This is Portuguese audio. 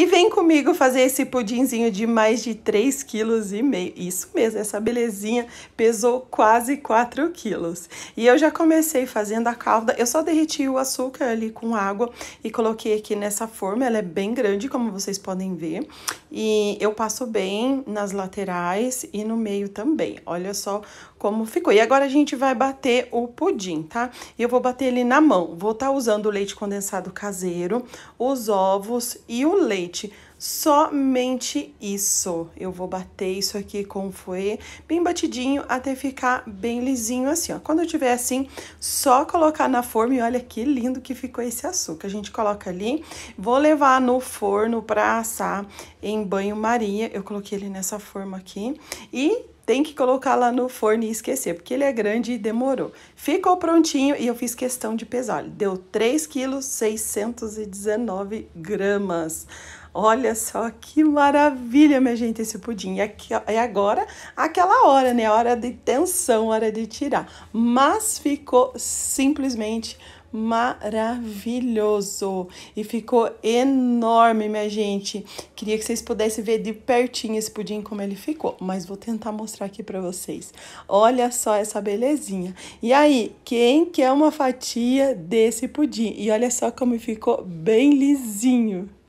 E vem comigo fazer esse pudinzinho de mais de 3,5 kg. Isso mesmo, essa belezinha pesou quase 4 quilos. E eu já comecei fazendo a calda, eu só derreti o açúcar ali com água e coloquei aqui nessa forma, ela é bem grande, como vocês podem ver. E eu passo bem nas laterais e no meio também, olha só como ficou. E agora a gente vai bater o pudim, tá? E eu vou bater ele na mão, vou estar tá usando o leite condensado caseiro, os ovos e o leite noite Somente isso. Eu vou bater isso aqui com o fouet bem batidinho até ficar bem lisinho assim, ó. Quando eu tiver assim, só colocar na forma e olha que lindo que ficou esse açúcar. A gente coloca ali, vou levar no forno para assar em banho-maria. Eu coloquei ele nessa forma aqui e tem que colocar lá no forno e esquecer, porque ele é grande e demorou. Ficou prontinho e eu fiz questão de pesar. Deu 3,619 quilos 619 gramas. Olha só que maravilha, minha gente, esse pudim. E, aqui, e agora, aquela hora, né? Hora de tensão, hora de tirar. Mas ficou simplesmente maravilhoso e ficou enorme, minha gente. Queria que vocês pudessem ver de pertinho esse pudim como ele ficou, mas vou tentar mostrar aqui para vocês. Olha só essa belezinha. E aí, quem quer uma fatia desse pudim? E olha só como ficou bem lisinho.